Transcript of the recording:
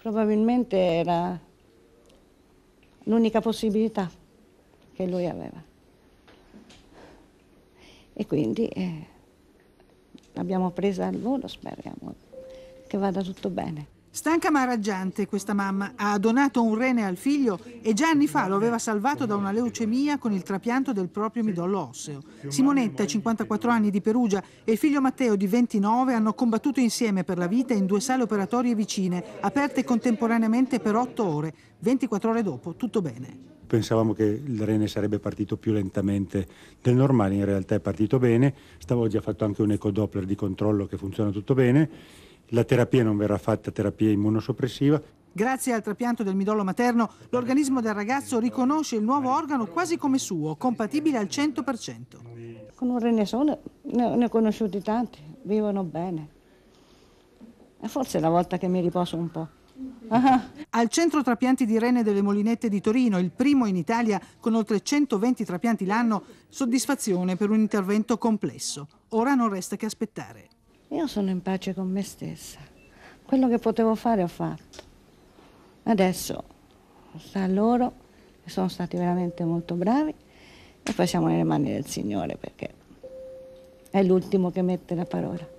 Probabilmente era l'unica possibilità che lui aveva. E quindi eh, l'abbiamo presa al volo, speriamo che vada tutto bene. Stanca ma raggiante questa mamma, ha donato un rene al figlio e già anni fa lo aveva salvato da una leucemia con il trapianto del proprio midollo osseo. Simonetta, 54 anni di Perugia, e il figlio Matteo di 29 hanno combattuto insieme per la vita in due sale operatorie vicine, aperte contemporaneamente per 8 ore. 24 ore dopo tutto bene pensavamo che il rene sarebbe partito più lentamente del normale, in realtà è partito bene, stavo già fatto anche un eco Doppler di controllo che funziona tutto bene la terapia non verrà fatta terapia immunosoppressiva. Grazie al trapianto del midollo materno, l'organismo del ragazzo riconosce il nuovo organo quasi come suo, compatibile al 100%. Con un renesone ne ho conosciuti tanti, vivono bene. E forse è la volta che mi riposo un po'. Ah. Al centro trapianti di rene delle Molinette di Torino, il primo in Italia con oltre 120 trapianti l'anno, soddisfazione per un intervento complesso. Ora non resta che aspettare. Io sono in pace con me stessa. Quello che potevo fare ho fatto. Adesso sta a loro, che sono stati veramente molto bravi, e poi siamo nelle mani del Signore perché è l'ultimo che mette la parola.